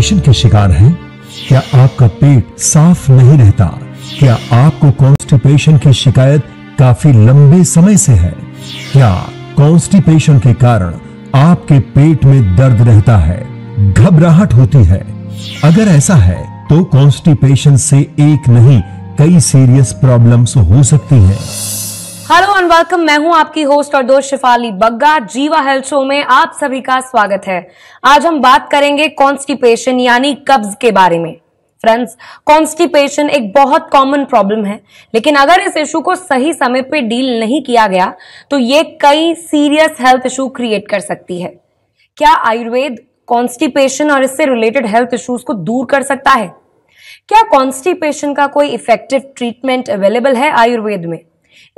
Depression के शिकार हैं क्या आपका पेट साफ नहीं रहता क्या आपको कॉन्स्टिपेशन की शिकायत काफी लंबे समय से है क्या कॉन्स्टिपेशन के कारण आपके पेट में दर्द रहता है घबराहट होती है अगर ऐसा है तो कॉन्स्टिपेशन से एक नहीं कई सीरियस प्रॉब्लम्स हो सकती हैं। हेलो एंड वेलकम मैं हूं आपकी होस्ट और दोस्त शिफाली बग्गा जीवा हेल्थ शो में आप सभी का स्वागत है आज हम बात करेंगे कॉन्स्टिपेशन यानी कब्ज के बारे में फ्रेंड्स कॉन्स्टिपेशन एक बहुत कॉमन प्रॉब्लम है लेकिन अगर इस इशू को सही समय पे डील नहीं किया गया तो ये कई सीरियस हेल्थ इशू क्रिएट कर सकती है क्या आयुर्वेद कॉन्स्टिपेशन और इससे रिलेटेड हेल्थ इश्यूज को दूर कर सकता है क्या कॉन्स्टिपेशन का कोई इफेक्टिव ट्रीटमेंट अवेलेबल है आयुर्वेद में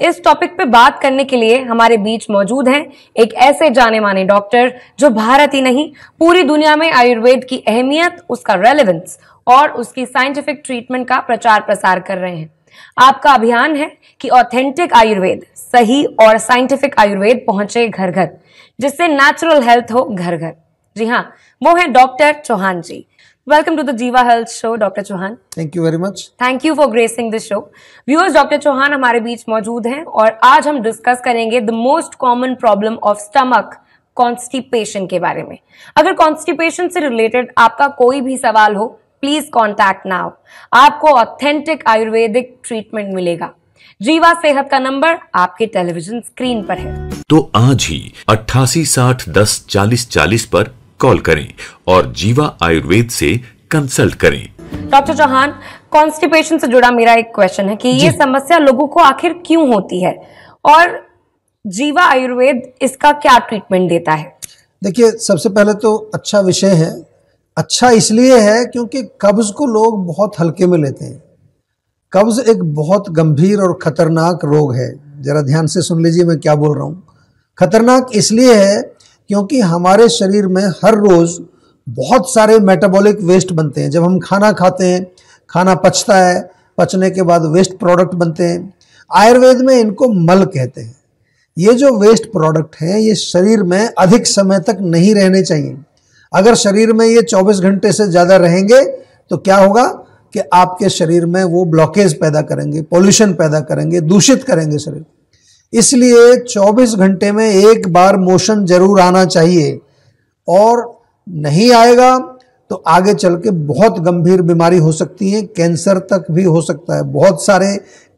इस टॉपिक पे बात करने के लिए हमारे बीच मौजूद हैं एक ऐसे जाने माने डॉक्टर जो भारत ही नहीं पूरी दुनिया में आयुर्वेद की अहमियत उसका रेलेवेंस और उसकी साइंटिफिक ट्रीटमेंट का प्रचार प्रसार कर रहे हैं आपका अभियान है कि ऑथेंटिक आयुर्वेद सही और साइंटिफिक आयुर्वेद पहुंचे घर घर जिससे नेचुरल हेल्थ हो घर घर जी हाँ वो है doctor Chauhan ji Welcome to the Jiva Health Show, Dr. Chauhan. Thank you very much. Thank you for gracing this show. Viewers, Dr. Chauhan हमारे बीच मौजूद हैं और आज हम डिस्कस करेंगे the most common problem of stomach constipation के बारे में अगर कॉन्स्टिपेशन से रिलेटेड आपका कोई भी सवाल हो प्लीज कॉन्टैक्ट नाउ आपको ऑथेंटिक आयुर्वेदिक ट्रीटमेंट मिलेगा जीवा सेहत का नंबर आपके टेलीविजन स्क्रीन पर है तो आज ही अट्ठासी साठ दस चालीस चालीस पर कॉल करें और जीवा आयुर्वेद से कंसल्ट करें डॉक्टर चौहान कॉन्स्टिपेशन से जुड़ा मेरा एक क्वेश्चन है कि ये समस्या लोगों को आखिर क्यों होती है और जीवा आयुर्वेद इसका क्या ट्रीटमेंट देता है देखिए सबसे पहले तो अच्छा विषय है अच्छा इसलिए है क्योंकि कब्ज को लोग बहुत हल्के में लेते हैं कब्ज एक बहुत गंभीर और खतरनाक रोग है जरा ध्यान से सुन लीजिए मैं क्या बोल रहा हूँ खतरनाक इसलिए है क्योंकि हमारे शरीर में हर रोज़ बहुत सारे मेटाबॉलिक वेस्ट बनते हैं जब हम खाना खाते हैं खाना पचता है पचने के बाद वेस्ट प्रोडक्ट बनते हैं आयुर्वेद में इनको मल कहते हैं ये जो वेस्ट प्रोडक्ट हैं ये शरीर में अधिक समय तक नहीं रहने चाहिए अगर शरीर में ये 24 घंटे से ज़्यादा रहेंगे तो क्या होगा कि आपके शरीर में वो ब्लॉकेज पैदा करेंगे पोल्यूशन पैदा करेंगे दूषित करेंगे शरीर इसलिए 24 घंटे में एक बार मोशन जरूर आना चाहिए और नहीं आएगा तो आगे चल के बहुत गंभीर बीमारी हो सकती है कैंसर तक भी हो सकता है बहुत सारे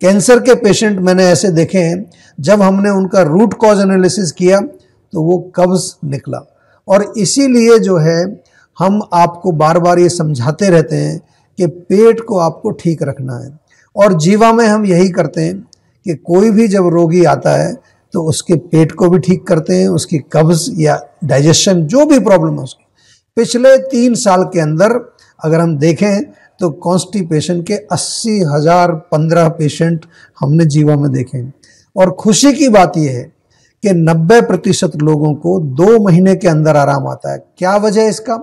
कैंसर के पेशेंट मैंने ऐसे देखे हैं जब हमने उनका रूट कॉज एनालिसिस किया तो वो कब्ज निकला और इसीलिए जो है हम आपको बार बार ये समझाते रहते हैं कि पेट को आपको ठीक रखना है और जीवा में हम यही करते हैं कि कोई भी जब रोगी आता है तो उसके पेट को भी ठीक करते हैं उसकी कब्ज या डाइजेशन जो भी प्रॉब्लम है उसकी पिछले तीन साल के अंदर अगर हम देखें तो कॉन्स्टिपेशन के अस्सी हज़ार पंद्रह पेशेंट हमने जीवा में देखे और खुशी की बात यह है कि 90 प्रतिशत लोगों को दो महीने के अंदर आराम आता है क्या वजह इसका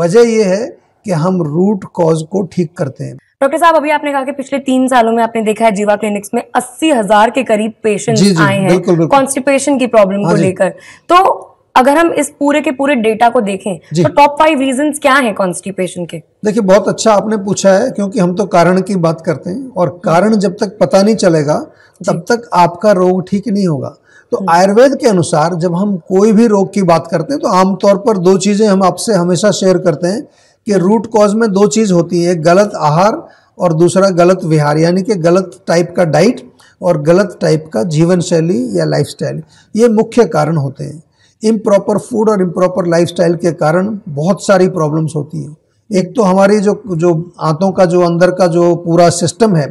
वजह यह है कि हम रूट कॉज को ठीक करते हैं डॉक्टर साहब अभी आपने कहा कि पिछले तीन सालों में आपने देखा है जीवा क्लिनिक्स में अस्सी हजार के करीब पेशेंट आए हैं कॉन्स्टिपेशन की प्रॉब्लम को हाँ लेकर तो अगर हम इस पूरे के पूरे डेटा को देखें तो टॉप फाइव रीजन क्या है कॉन्स्टिपेशन के देखिए बहुत अच्छा आपने पूछा है क्योंकि हम तो कारण की बात करते हैं और कारण जब तक पता नहीं चलेगा तब तक आपका रोग ठीक नहीं होगा तो हम्म। आयुर्वेद के अनुसार जब हम कोई भी रोग की बात करते हैं तो आमतौर पर दो चीज़ें हम आपसे हमेशा शेयर करते हैं कि रूट कॉज में दो चीज़ होती है गलत आहार और दूसरा गलत विहार यानी कि गलत टाइप का डाइट और गलत टाइप का जीवन शैली या स्टाइल ये मुख्य कारण होते हैं इम्प्रॉपर फूड और इम्प्रॉपर स्टाइल के कारण बहुत सारी प्रॉब्लम्स होती हैं एक तो हमारी जो जो आंतों का जो अंदर का जो पूरा सिस्टम है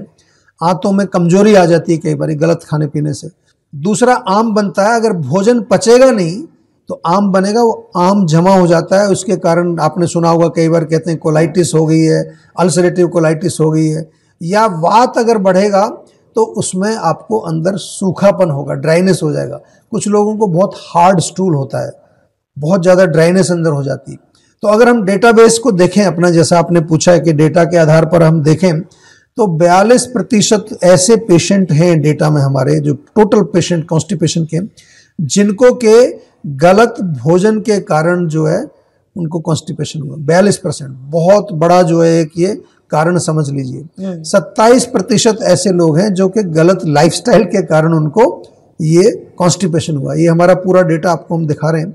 आंतों में कमजोरी आ जाती है कई बार गलत खाने पीने से दूसरा आम बनता है अगर भोजन पचेगा नहीं तो आम बनेगा वो आम जमा हो जाता है उसके कारण आपने सुना होगा कई बार कहते हैं कोलाइटिस हो गई है अल्सरेटिव कोलाइटिस हो गई है या वात अगर बढ़ेगा तो उसमें आपको अंदर सूखापन होगा ड्राइनेस हो जाएगा कुछ लोगों को बहुत हार्ड स्टूल होता है बहुत ज़्यादा ड्राइनेस अंदर हो जाती है तो अगर हम डेटाबेस को देखें अपना जैसा आपने पूछा है कि डेटा के आधार पर हम देखें तो 42 प्रतिशत ऐसे पेशेंट हैं डेटा में हमारे जो टोटल पेशेंट कॉन्स्टिपेशन के जिनको के गलत भोजन के कारण जो है उनको कॉन्स्टिपेशन हुआ बयालीस परसेंट बहुत बड़ा जो है एक ये कारण समझ लीजिए हम्म। सत्ताईस प्रतिशत ऐसे लोग हैं जो कि गलत लाइफस्टाइल के कारण उनको ये कॉन्स्टिपेशन हुआ ये हमारा पूरा डेटा आपको हम दिखा रहे हैं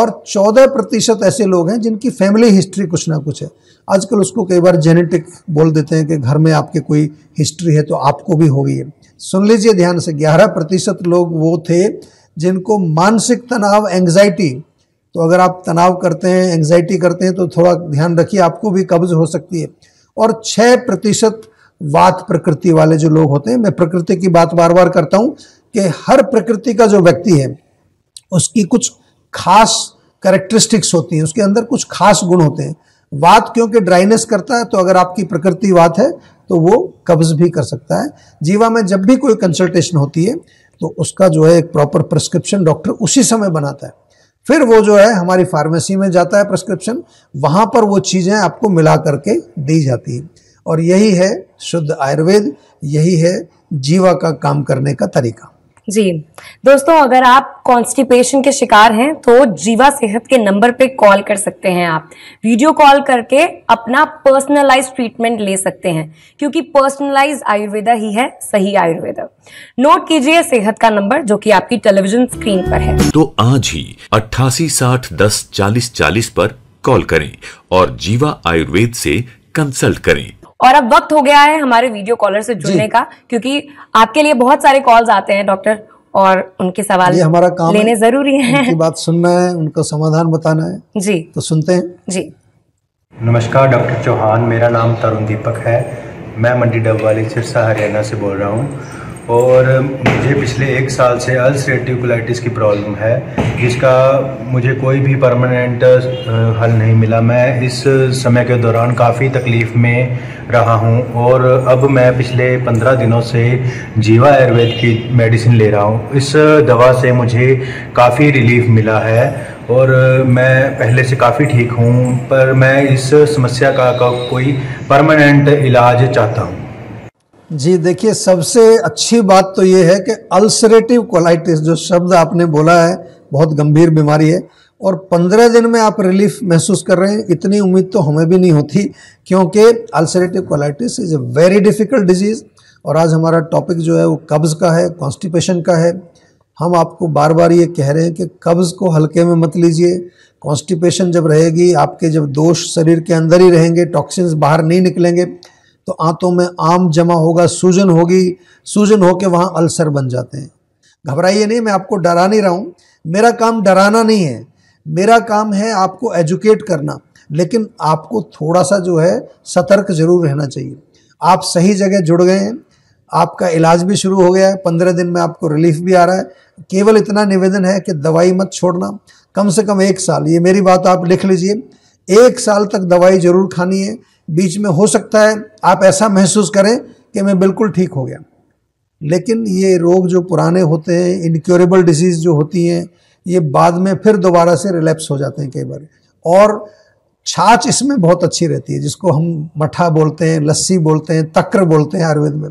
और चौदह प्रतिशत ऐसे लोग हैं जिनकी फैमिली हिस्ट्री कुछ ना कुछ है आजकल उसको कई बार जेनेटिक बोल देते हैं कि घर में आपके कोई हिस्ट्री है तो आपको भी हो गई है सुन लीजिए ध्यान से ग्यारह प्रतिशत लोग वो थे जिनको मानसिक तनाव एंग्जाइटी तो अगर आप तनाव करते हैं एंग्जाइटी करते हैं तो थोड़ा ध्यान रखिए आपको भी कब्ज हो सकती है और छः प्रतिशत वात प्रकृति वाले जो लोग होते हैं मैं प्रकृति की बात बार बार करता हूँ कि हर प्रकृति का जो व्यक्ति है उसकी कुछ खास करेक्टरिस्टिक्स होती हैं उसके अंदर कुछ खास गुण होते हैं वात क्योंकि ड्राइनेस करता है तो अगर आपकी प्रकृति वात है तो वो कब्ज भी कर सकता है जीवा में जब भी कोई कंसल्टेशन होती है तो उसका जो है एक प्रॉपर प्रिस्क्रिप्शन डॉक्टर उसी समय बनाता है फिर वो जो है हमारी फार्मेसी में जाता है प्रिस्क्रिप्शन वहाँ पर वो चीज़ें आपको मिला करके दी जाती है और यही है शुद्ध आयुर्वेद यही है जीवा का काम करने का तरीका जी दोस्तों अगर आप कॉन्स्टिपेशन के शिकार हैं तो जीवा सेहत के नंबर पे कॉल कर सकते हैं आप वीडियो कॉल करके अपना पर्सनलाइज ट्रीटमेंट ले सकते हैं क्योंकि पर्सनलाइज आयुर्वेदा ही है सही आयुर्वेदा नोट कीजिए सेहत का नंबर जो कि आपकी टेलीविजन स्क्रीन पर है तो आज ही अट्ठासी साठ दस चालीस चालीस पर कॉल करें और जीवा आयुर्वेद से कंसल्ट करें और अब वक्त हो गया है हमारे वीडियो कॉलर से जुड़ने का क्योंकि आपके लिए बहुत सारे कॉल्स आते हैं डॉक्टर और उनके सवाल ये हमारा काम लेने है, जरूरी है उनकी बात सुनना है उनका समाधान बताना है जी तो सुनते हैं जी नमस्कार डॉक्टर चौहान मेरा नाम तरुण दीपक है मैं मंडी डब वाली सिरसा हरियाणा से बोल रहा हूँ और मुझे पिछले एक साल से अल्सरेटिव कोलाइटिस की प्रॉब्लम है जिसका मुझे कोई भी परमानेंट हल नहीं मिला मैं इस समय के दौरान काफ़ी तकलीफ़ में रहा हूं और अब मैं पिछले पंद्रह दिनों से जीवा आयुर्वेद की मेडिसिन ले रहा हूं इस दवा से मुझे काफ़ी रिलीफ मिला है और मैं पहले से काफ़ी ठीक हूं पर मैं इस समस्या का, का कोई परमानेंट इलाज चाहता हूँ जी देखिए सबसे अच्छी बात तो ये है कि अल्सरेटिव कोलाइटिस जो शब्द आपने बोला है बहुत गंभीर बीमारी है और पंद्रह दिन में आप रिलीफ महसूस कर रहे हैं इतनी उम्मीद तो हमें भी नहीं होती क्योंकि ulcerative colitis is a very difficult disease और आज हमारा टॉपिक जो है वो कब्ज़ का है कॉन्स्टिपेशन का है हम आपको बार बार ये कह रहे हैं कि कब्ज़ को हल्के में मत लीजिए कॉन्स्टिपेशन जब रहेगी आपके जब दोष शरीर के अंदर ही रहेंगे टॉक्सिन्स बाहर नहीं निकलेंगे तो आंतों में आम जमा होगा सूजन होगी सूजन होकर वहाँ अल्सर बन जाते हैं घबराइए नहीं मैं आपको डरा नहीं रहा हूँ मेरा काम डराना नहीं है मेरा काम है आपको एजुकेट करना लेकिन आपको थोड़ा सा जो है सतर्क जरूर रहना चाहिए आप सही जगह जुड़ गए हैं आपका इलाज भी शुरू हो गया है पंद्रह दिन में आपको रिलीफ भी आ रहा है केवल इतना निवेदन है कि दवाई मत छोड़ना कम से कम एक साल ये मेरी बात आप लिख लीजिए एक साल तक दवाई जरूर खानी है बीच में हो सकता है आप ऐसा महसूस करें कि मैं बिल्कुल ठीक हो गया लेकिन ये रोग जो पुराने होते हैं इनक्योरेबल डिजीज़ जो होती हैं ये बाद में फिर दोबारा से रिलैप्स हो जाते हैं कई बार और छाछ इसमें बहुत अच्छी रहती है जिसको हम मठा बोलते हैं लस्सी बोलते हैं तक्र बोलते हैं आयुर्वेद में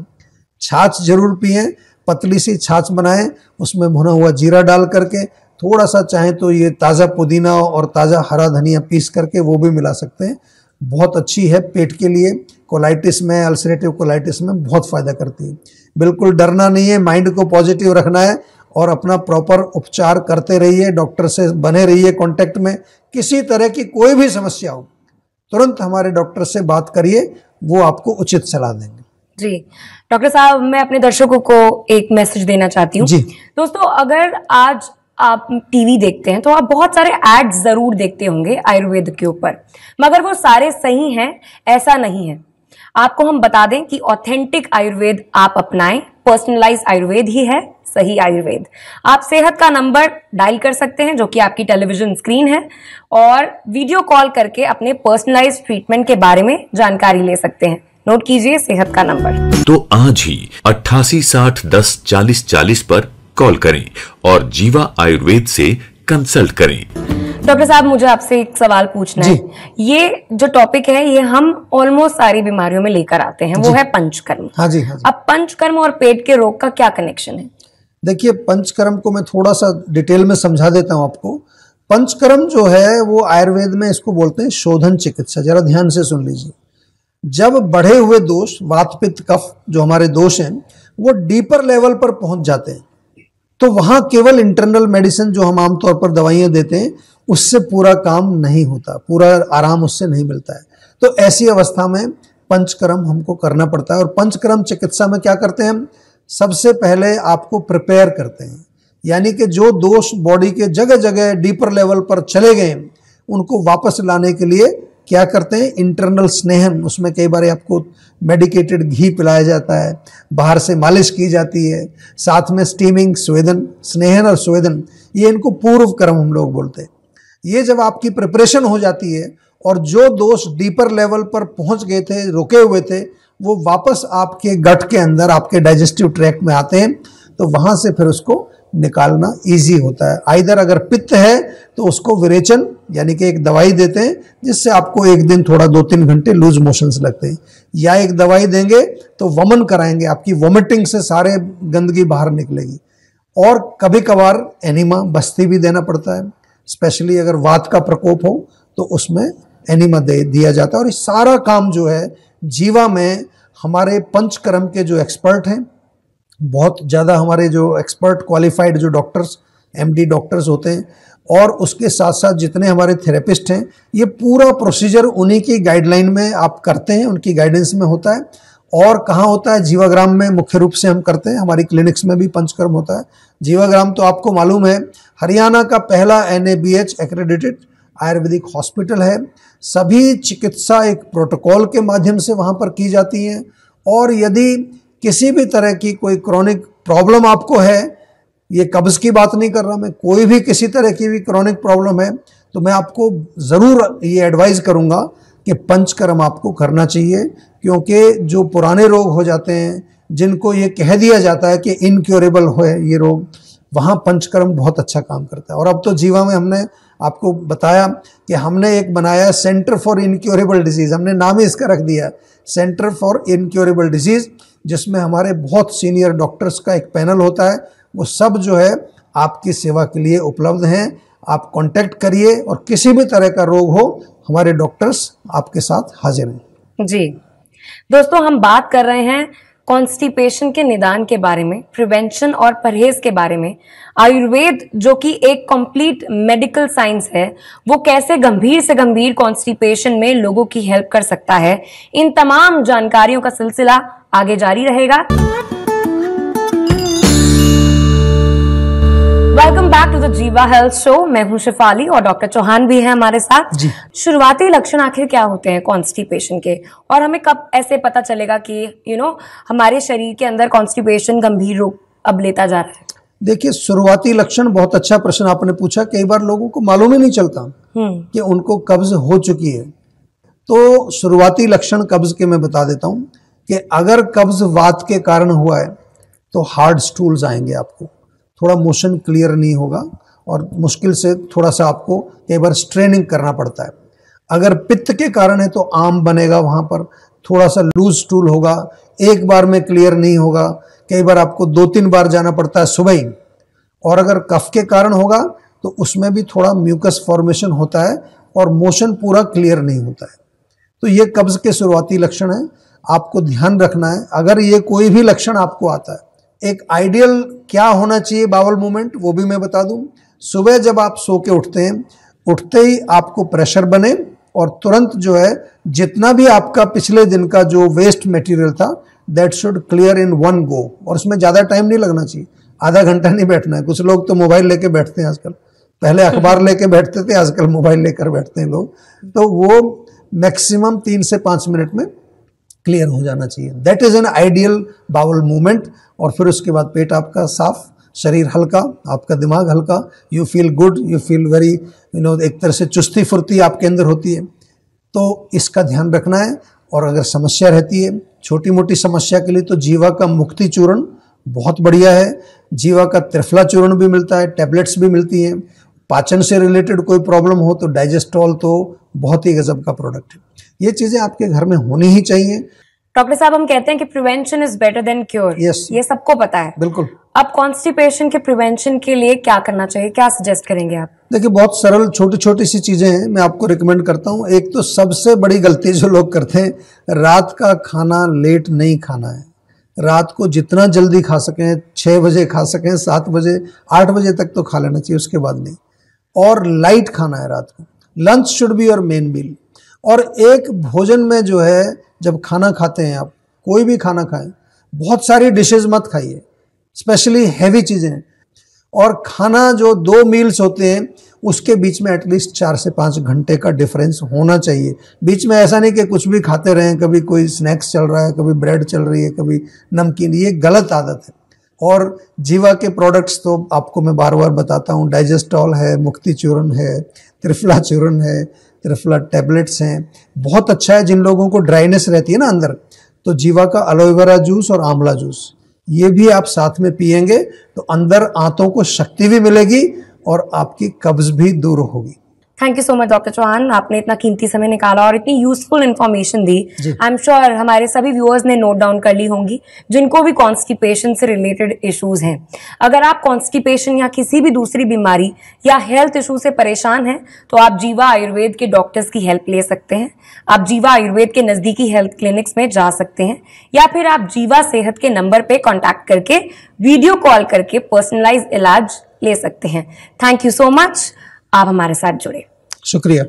छाछ जरूर पिए पतली सी छाछ बनाएं उसमें भुना हुआ जीरा डाल करके थोड़ा सा चाहें तो ये ताज़ा पुदीना और ताज़ा हरा धनिया पीस करके वो भी मिला सकते हैं बहुत अच्छी है पेट के लिए कोलाइटिस में अल्सरेटिव कोलाइटिस में बहुत फ़ायदा करती है बिल्कुल डरना नहीं है माइंड को पॉजिटिव रखना है और अपना प्रॉपर उपचार करते रहिए डॉक्टर से बने रहिए कांटेक्ट में किसी तरह की कोई भी समस्या हो तुरंत हमारे डॉक्टर से बात करिए वो आपको उचित सलाह देंगे जी डॉक्टर साहब मैं अपने दर्शकों को एक मैसेज देना चाहती हूँ दोस्तों अगर आज आप टीवी देखते हैं तो आप बहुत सारे एड्स ज़रूर देखते होंगे आयुर्वेद के ऊपर मगर वो सारे सही हैं ऐसा नहीं है आपको हम बता दें कि ऑथेंटिक आयुर्वेद आप अपनाएं पर्सनलाइज आयुर्वेद ही है सही आयुर्वेद आप सेहत का नंबर डायल कर सकते हैं जो कि आपकी टेलीविजन स्क्रीन है और वीडियो कॉल करके अपने पर्सनलाइज ट्रीटमेंट के बारे में जानकारी ले सकते हैं नोट कीजिए सेहत का नंबर तो आज ही अट्ठासी साठ दस चालीस चालीस पर कॉल करें और जीवा आयुर्वेद से कंसल्ट करें डॉक्टर साहब मुझे आपसे एक सवाल पूछना है ये जो टॉपिक है ये हम ऑलमोस्ट सारी बीमारियों में लेकर आते हैं वो है पंचकर्म हाँ जी, हाँ जी अब पंचकर्म और पेट के रोग का क्या कनेक्शन है देखिए पंचकर्म को मैं थोड़ा सा डिटेल में समझा देता हूँ आपको पंचकर्म जो है वो आयुर्वेद में इसको बोलते हैं शोधन चिकित्सा जरा ध्यान से सुन लीजिए जब बढ़े हुए दोष वातपित्त कफ जो हमारे दोष हैं वो डीपर लेवल पर पहुंच जाते हैं तो वहाँ केवल इंटरनल मेडिसिन जो हम आमतौर पर दवाइयाँ देते हैं उससे पूरा काम नहीं होता पूरा आराम उससे नहीं मिलता है तो ऐसी अवस्था में पंचकर्म हमको करना पड़ता है और पंचकर्म चिकित्सा में क्या करते हैं हम सबसे पहले आपको प्रिपेयर करते हैं यानी कि जो दोष बॉडी के जगह जगह डीपर लेवल पर चले गए उनको वापस लाने के लिए क्या करते हैं इंटरनल स्नेहन उसमें कई बार आपको मेडिकेटेड घी पिलाया जाता है बाहर से मालिश की जाती है साथ में स्टीमिंग स्वेदन स्नेहन और स्वेदन ये इनको पूर्व कर्म हम लोग बोलते हैं ये जब आपकी प्रिपरेशन हो जाती है और जो दोष डीपर लेवल पर पहुंच गए थे रुके हुए थे वो वापस आपके गट के अंदर आपके डाइजेस्टिव ट्रैक में आते हैं तो वहाँ से फिर उसको निकालना इजी होता है आइधर अगर पित्त है तो उसको विरेचन यानी कि एक दवाई देते हैं जिससे आपको एक दिन थोड़ा दो तीन घंटे लूज मोशंस लगते हैं या एक दवाई देंगे तो वमन कराएंगे आपकी वॉमिटिंग से सारे गंदगी बाहर निकलेगी और कभी कभार एनिमा बस्ती भी देना पड़ता है स्पेशली अगर वात का प्रकोप हो तो उसमें एनिमा दे दिया जाता है और ये सारा काम जो है जीवा में हमारे पंचकर्म के जो एक्सपर्ट हैं बहुत ज़्यादा हमारे जो एक्सपर्ट क्वालिफाइड जो डॉक्टर्स एमडी डॉक्टर्स होते हैं और उसके साथ साथ जितने हमारे थेरेपिस्ट हैं ये पूरा प्रोसीजर उन्हीं की गाइडलाइन में आप करते हैं उनकी गाइडेंस में होता है और कहाँ होता है जीवाग्राम में मुख्य रूप से हम करते हैं हमारी क्लिनिक्स में भी पंचकर्म होता है जीवाग्राम तो आपको मालूम है हरियाणा का पहला N A B H accredited Ayurvedic hospital है सभी चिकित्सा एक प्रोटोकॉल के माध्यम से वहाँ पर की जाती है और यदि किसी भी तरह की कोई क्रॉनिक प्रॉब्लम आपको है ये कब्ज़ की बात नहीं कर रहा मैं कोई भी किसी तरह की भी क्रॉनिक प्रॉब्लम है तो मैं आपको ज़रूर ये एडवाइज़ करूँगा कि पंचकर्म आपको करना चाहिए क्योंकि जो पुराने रोग हो जाते हैं जिनको ये कह दिया जाता है कि इनक्योरेबल हो ये रोग वहाँ पंचकर्म बहुत अच्छा काम करता है और अब तो जीवा में हमने आपको बताया कि हमने एक बनाया सेंटर फॉर इनक्योरेबल डिजीज़ हमने नाम ही इसका रख दिया सेंटर फॉर इनक्योरेबल डिजीज़ जिसमें हमारे बहुत सीनियर डॉक्टर्स का एक पैनल होता है वो सब जो है आपकी सेवा के लिए उपलब्ध हैं आप कांटेक्ट करिए और किसी भी तरह का रोग हो हमारे डॉक्टर्स आपके साथ हाजिर हैं जी दोस्तों हम बात कर रहे हैं कॉन्स्टिपेशन के निदान के बारे में प्रिवेंशन और परहेज के बारे में आयुर्वेद जो कि एक कंप्लीट मेडिकल साइंस है वो कैसे गंभीर से गंभीर कॉन्स्टिपेशन में लोगों की हेल्प कर सकता है इन तमाम जानकारियों का सिलसिला आगे जारी रहेगा welcome back to the Jiva health show मैं हूं शिफाली और डॉक्टर चौहान भी हैं हमारे साथ जी। शुरुआती लक्षण आखिर क्या होते हैं कॉन्स्टिपेशन के और हमें कब ऐसे पता चलेगा कि यू you नो know, हमारे शरीर के अंदर कॉन्स्टिपेशन गंभीर रूप अब लेता जा रहा है देखिए शुरुआती लक्षण बहुत अच्छा प्रश्न आपने पूछा कई बार लोगों को मालूम ही नहीं चलता हम्म। कि उनको कब्ज हो चुकी है तो शुरुआती लक्षण कब्ज के मैं बता देता हूँ कि अगर कब्ज वात के कारण हुआ है तो हार्ड स्टूल्स आएंगे आपको थोड़ा मोशन क्लियर नहीं होगा और मुश्किल से थोड़ा सा आपको कई बार स्ट्रेनिंग करना पड़ता है अगर पित्त के कारण है तो आम बनेगा वहाँ पर थोड़ा सा लूज टूल होगा एक बार में क्लियर नहीं होगा कई बार आपको दो तीन बार जाना पड़ता है सुबह ही और अगर कफ के कारण होगा तो उसमें भी थोड़ा म्यूकस फॉर्मेशन होता है और मोशन पूरा क्लियर नहीं होता है तो ये कब्ज़ के शुरुआती लक्षण हैं आपको ध्यान रखना है अगर ये कोई भी लक्षण आपको आता है एक आइडियल क्या होना चाहिए बावल मूवमेंट वो भी मैं बता दूं सुबह जब आप सो के उठते हैं उठते ही आपको प्रेशर बने और तुरंत जो है जितना भी आपका पिछले दिन का जो वेस्ट मटेरियल था that should clear in one go और उसमें ज़्यादा टाइम नहीं लगना चाहिए आधा घंटा नहीं बैठना है कुछ लोग तो मोबाइल लेके बैठते हैं आजकल पहले अखबार लेके बैठते थे आजकल मोबाइल लेकर बैठते हैं लोग तो वो मैक्सिमम तीन से पाँच मिनट में क्लियर हो जाना चाहिए that is an ideal bowel movement और फिर उसके बाद पेट आपका साफ शरीर हल्का आपका दिमाग हल्का you feel good you feel very you know एक तरह से चुस्ती फुर्ती आपके अंदर होती है तो इसका ध्यान रखना है और अगर समस्या रहती है छोटी मोटी समस्या के लिए तो जीवा का मुक्ति चूर्ण बहुत बढ़िया है जीवा का त्रिफला चूर्ण भी मिलता है टैबलेट्स भी मिलती हैं पाचन से रिलेटेड कोई प्रॉब्लम हो तो डाइजेस्टॉल तो बहुत ही गजब का प्रोडक्ट है ये चीजें आपके घर में होनी ही चाहिए डॉक्टर साहब हम कहते हैं कि prevention is better than cure yes ये सबको पता है बिल्कुल अब कॉन्स्टिपेशन के प्रिवेंशन के लिए क्या करना चाहिए क्या सजेस्ट करेंगे आप देखिए बहुत सरल छोटी छोटी सी चीज़ें हैं मैं आपको रिकमेंड करता हूँ एक तो सबसे बड़ी गलती जो लोग करते हैं रात का खाना लेट नहीं खाना है रात को जितना जल्दी खा सकें छः बजे खा सकें सात बजे आठ बजे तक तो खा लेना चाहिए उसके बाद नहीं और लाइट खाना है रात को लंच शुड बी और मेन मील और एक भोजन में जो है जब खाना खाते हैं आप कोई भी खाना खाएं बहुत सारी डिशेज मत खाइए स्पेशली हैवी चीज़ें और खाना जो दो मील्स होते हैं उसके बीच में एटलीस्ट चार से पाँच घंटे का डिफरेंस होना चाहिए बीच में ऐसा नहीं कि कुछ भी खाते रहें कभी कोई स्नैक्स चल रहा है कभी ब्रेड चल रही है कभी नमकीन ये गलत आदत है और जीवा के प्रोडक्ट्स तो आपको मैं बार बार बताता हूँ डाइजेस्टॉल है मुक्ति चूर्ण है त्रिफला चूर्ण है त्रिफला टैबलेट्स हैं बहुत अच्छा है जिन लोगों को ड्राइनेस रहती है ना अंदर तो जीवा का एलोवेरा जूस और आंवला जूस ये भी आप साथ में पियेंगे तो अंदर आंतों को शक्ति भी मिलेगी और आपकी कब्ज भी दूर होगी thank you so much doctor Chauhan आपने इतना कीमती समय निकाला और इतनी यूजफुल इन्फॉर्मेशन दी आई एम श्योर हमारे सभी व्यूअर्स ने नोट डाउन कर ली होंगी जिनको भी कॉन्स्टिपेशन से रिलेटेड इश्यूज हैं अगर आप कॉन्स्टिपेशन या किसी भी दूसरी बीमारी या हेल्थ इशू से परेशान हैं तो आप जीवा आयुर्वेद के डॉक्टर्स की हेल्प ले सकते हैं आप जीवा आयुर्वेद के नज़दीकी हेल्थ क्लिनिक्स में जा सकते हैं या फिर आप जीवा सेहत के नंबर पर कॉन्टैक्ट करके वीडियो कॉल करके पर्सनलाइज इलाज ले सकते हैं थैंक यू सो मच आप हमारे साथ जुड़े शुक्रिया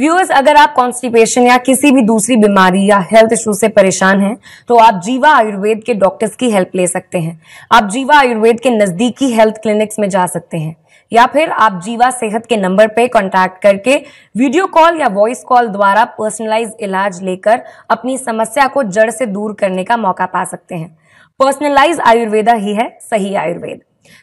व्यूअर्स अगर आप कॉन्स्टिपेशन या किसी भी दूसरी बीमारी या हेल्थ इशू से परेशान हैं तो आप जीवा आयुर्वेद के डॉक्टर्स की हेल्प ले सकते हैं आप जीवा आयुर्वेद के नज़दीकी हेल्थ क्लिनिक्स में जा सकते हैं या फिर आप जीवा सेहत के नंबर पे कांटेक्ट करके वीडियो कॉल या वॉइस कॉल द्वारा पर्सनलाइज इलाज लेकर अपनी समस्या को जड़ से दूर करने का मौका पा सकते हैं पर्सनलाइज आयुर्वेदा ही है सही आयुर्वेद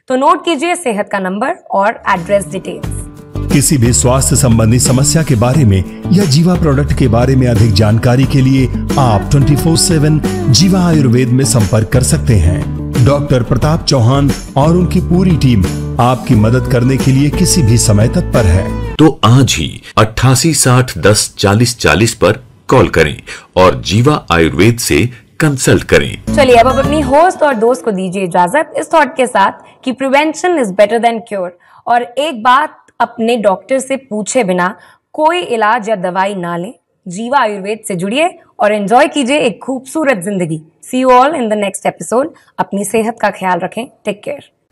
तो नोट कीजिए सेहत का नंबर और एड्रेस डिटेल्स किसी भी स्वास्थ्य संबंधी समस्या के बारे में या जीवा प्रोडक्ट के बारे में अधिक जानकारी के लिए आप 24/7 जीवा आयुर्वेद में संपर्क कर सकते हैं डॉक्टर प्रताप चौहान और उनकी पूरी टीम आपकी मदद करने के लिए किसी भी समय तत्पर है तो आज ही अट्ठासी साठ दस चालीस चालीस पर कॉल करें और जीवा आयुर्वेद से कंसल्ट करें चलिए अब अपनी होस्ट और दोस्त को दीजिए इजाजत इस थॉट के साथ कि prevention is better than cure और एक बात अपने डॉक्टर से पूछे बिना कोई इलाज या दवाई ना लें जीवा आयुर्वेद से जुड़िए और एंजॉय कीजिए एक खूबसूरत जिंदगी see you all in the next episode अपनी सेहत का ख्याल रखें टेक केयर